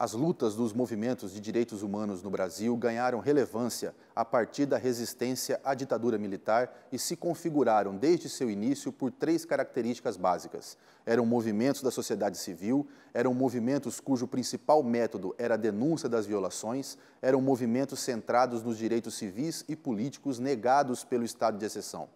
As lutas dos movimentos de direitos humanos no Brasil ganharam relevância a partir da resistência à ditadura militar e se configuraram desde seu início por três características básicas. Eram movimentos da sociedade civil, eram movimentos cujo principal método era a denúncia das violações, eram movimentos centrados nos direitos civis e políticos negados pelo estado de exceção.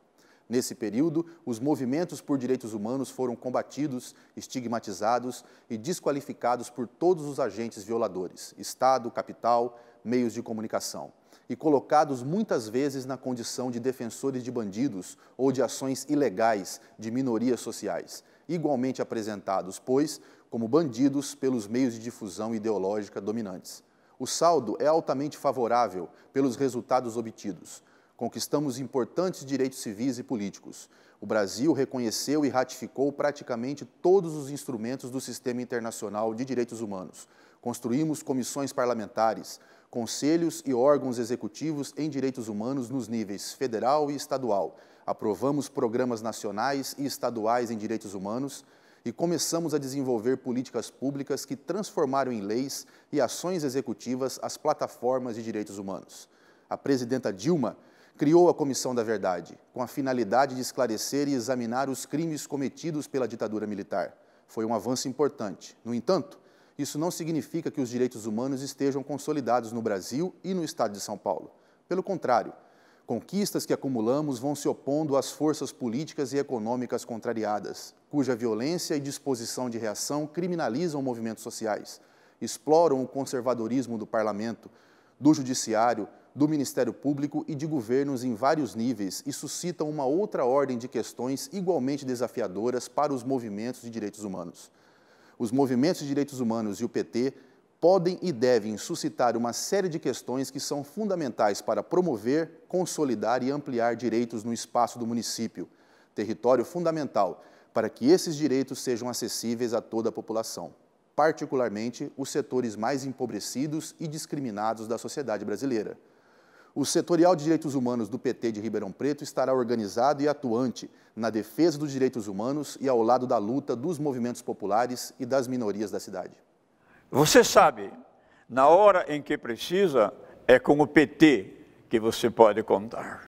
Nesse período, os movimentos por direitos humanos foram combatidos, estigmatizados e desqualificados por todos os agentes violadores, Estado, capital, meios de comunicação, e colocados muitas vezes na condição de defensores de bandidos ou de ações ilegais de minorias sociais, igualmente apresentados, pois, como bandidos pelos meios de difusão ideológica dominantes. O saldo é altamente favorável pelos resultados obtidos conquistamos importantes direitos civis e políticos. O Brasil reconheceu e ratificou praticamente todos os instrumentos do sistema internacional de direitos humanos. Construímos comissões parlamentares, conselhos e órgãos executivos em direitos humanos nos níveis federal e estadual. Aprovamos programas nacionais e estaduais em direitos humanos e começamos a desenvolver políticas públicas que transformaram em leis e ações executivas as plataformas de direitos humanos. A presidenta Dilma criou a Comissão da Verdade, com a finalidade de esclarecer e examinar os crimes cometidos pela ditadura militar. Foi um avanço importante. No entanto, isso não significa que os direitos humanos estejam consolidados no Brasil e no estado de São Paulo. Pelo contrário, conquistas que acumulamos vão se opondo às forças políticas e econômicas contrariadas, cuja violência e disposição de reação criminalizam movimentos sociais, exploram o conservadorismo do parlamento, do judiciário, do Ministério Público e de governos em vários níveis e suscitam uma outra ordem de questões igualmente desafiadoras para os movimentos de direitos humanos. Os movimentos de direitos humanos e o PT podem e devem suscitar uma série de questões que são fundamentais para promover, consolidar e ampliar direitos no espaço do município, território fundamental para que esses direitos sejam acessíveis a toda a população, particularmente os setores mais empobrecidos e discriminados da sociedade brasileira. O setorial de direitos humanos do PT de Ribeirão Preto estará organizado e atuante na defesa dos direitos humanos e ao lado da luta dos movimentos populares e das minorias da cidade. Você sabe, na hora em que precisa, é com o PT que você pode contar.